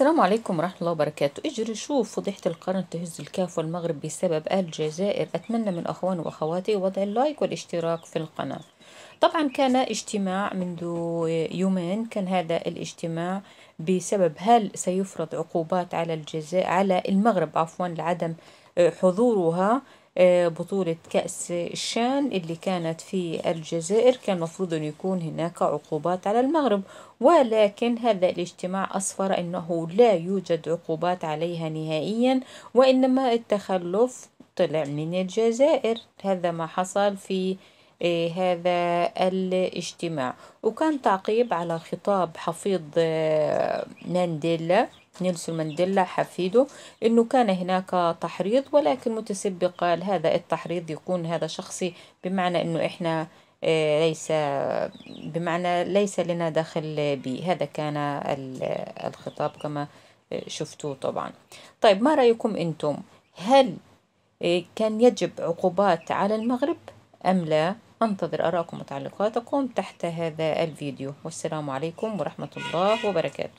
السلام عليكم ورحمة الله وبركاته اجري شوف فضيحة القرن تهز الكاف والمغرب بسبب الجزائر أتمنى من أخواني وأخواتي وضع اللايك والاشتراك في القناة طبعا كان اجتماع منذ يومين كان هذا الاجتماع بسبب هل سيفرض عقوبات على الجزائر على المغرب عفوا لعدم آه، حضورها آه، بطولة كأس الشان اللي كانت في الجزائر كان مفروض أن يكون هناك عقوبات على المغرب ولكن هذا الاجتماع أصفر أنه لا يوجد عقوبات عليها نهائيا وإنما التخلف طلع من الجزائر هذا ما حصل في إيه، هذا الاجتماع وكان تعقيب على خطاب حفيظ آه، مانديلا نيلسون مانديلا حفيده انه كان هناك تحريض ولكن متسبق هذا التحريض يكون هذا شخصي بمعنى انه احنا آه، ليس بمعنى ليس لنا دخل به هذا كان الخطاب كما شفتوه طبعا طيب ما رأيكم أنتم هل آه، كان يجب عقوبات على المغرب أم لا أنتظر أراءكم وتعليقاتكم تحت هذا الفيديو والسلام عليكم ورحمة الله وبركاته